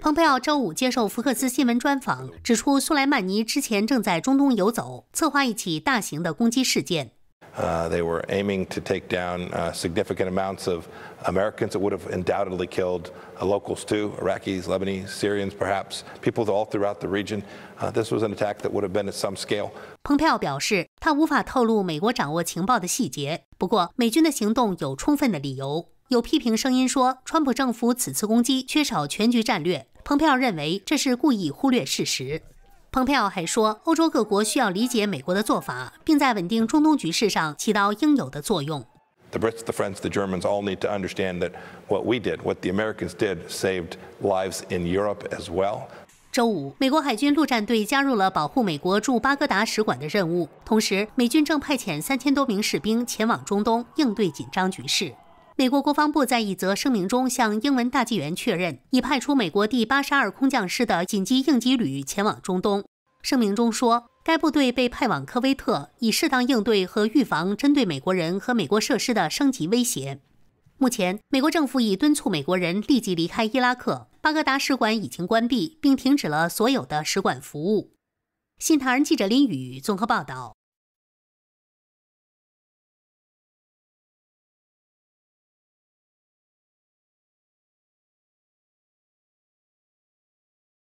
蓬佩奥周五接受福克斯新闻专访，指出苏莱曼尼之前正在中东游走，策划一起大型的攻击事件。Uh, they were aiming to take down uh, significant amounts of Americans that would have undoubtedly killed uh, locals too, Iraqis, Lebanese, Syrians, perhaps, people all throughout the region. Uh, this was an attack that would have been at some scale. 蓬佩奥表示，他无法透露美国掌握情报的细节，不过美军的行动有充分的理由。有批评声音说，川普政府此次攻击缺少全局战略。蓬佩奥认为这是故意忽略事实。蓬佩奥还说，欧洲各国需要理解美国的做法，并在稳定中东局势上起到应有的作用。The Brits, the French, the Germans all need to understand that what we did, what the Americans did, saved lives in Europe as well. 周五，美国海军陆战队加入了保护美国驻巴格达使馆的任务。同时，美军正派遣三千多名士兵前往中东应对紧张局势。美国国防部在一则声明中向英文大纪元确认，已派出美国第八十二空降师的紧急应急旅前往中东。声明中说，该部队被派往科威特，以适当应对和预防针对美国人和美国设施的升级威胁。目前，美国政府已敦促美国人立即离开伊拉克，巴格达使馆已经关闭，并停止了所有的使馆服务。新唐人记者林宇综合报道。